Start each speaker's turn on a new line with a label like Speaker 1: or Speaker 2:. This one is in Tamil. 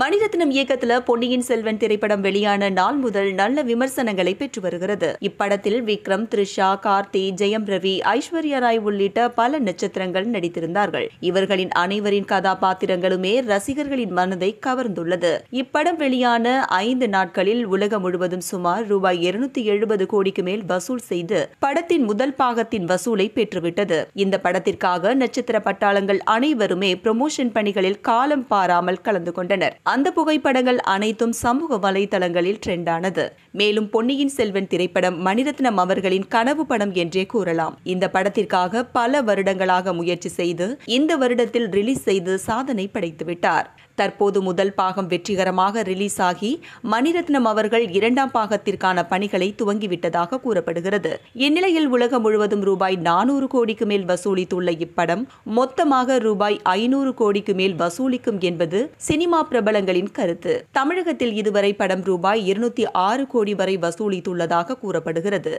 Speaker 1: மணிரத்னம் இயக்கத்தில் பொன்னியின் செல்வன் திரைப்படம் வெளியான நாள் முதல் நல்ல விமர்சனங்களை பெற்று வருகிறது இப்படத்தில் விக்ரம் த்ரிஷா கார்த்தி ஜெயம் ரவி ஐஸ்வர்யா ராய் உள்ளிட்ட பல நட்சத்திரங்கள் நடித்திருந்தார்கள் இவர்களின் அனைவரின் கதாபாத்திரங்களுமே ரசிகர்களின் மனதை கவர்ந்துள்ளது இப்படம் வெளியான ஐந்து நாட்களில் உலகம் முழுவதும் சுமார் ரூபாய் இருநூத்தி எழுபது கோடிக்கு மேல் வசூல் செய்து படத்தின் முதல் பாகத்தின் வசூலை பெற்றுவிட்டது இந்த படத்திற்காக நட்சத்திர பட்டாளங்கள் அனைவருமே ப்ரொமோஷன் பணிகளில் காலம் பாராமல் கலந்து கொண்டனர் அந்த புகைப்படங்கள் அனைத்தும் சமூக வலைதளங்களில் ட்ரெண்டானது மேலும் பொன்னியின் செல்வன் திரைப்படம் மணிரத்னம் அவர்களின் கனவு படம் என்றே கூறலாம் இந்த படத்திற்காக பல வருடங்களாக முயற்சி செய்து இந்த வருடத்தில் ரிலீஸ் செய்து சாதனை படைத்துவிட்டார் தற்போது முதல் பாகம் வெற்றிகரமாக ரிலீஸ் ஆகி மணிரத்னம் அவர்கள் இரண்டாம் பாகத்திற்கான பணிகளை துவங்கிவிட்டதாக கூறப்படுகிறது இந்நிலையில் உலகம் முழுவதும் ரூபாய் நானூறு கோடிக்கு மேல் வசூலித்துள்ள இப்படம் மொத்தமாக ரூபாய் ஐநூறு கோடிக்கு மேல் வசூலிக்கும் என்பது சினிமா பிரபலங்களின் கருத்து தமிழகத்தில் இதுவரை படம் ரூபாய் இருநூத்தி ஆறு கோடி வரை வசூலித்துள்ளதாக கூறப்படுகிறது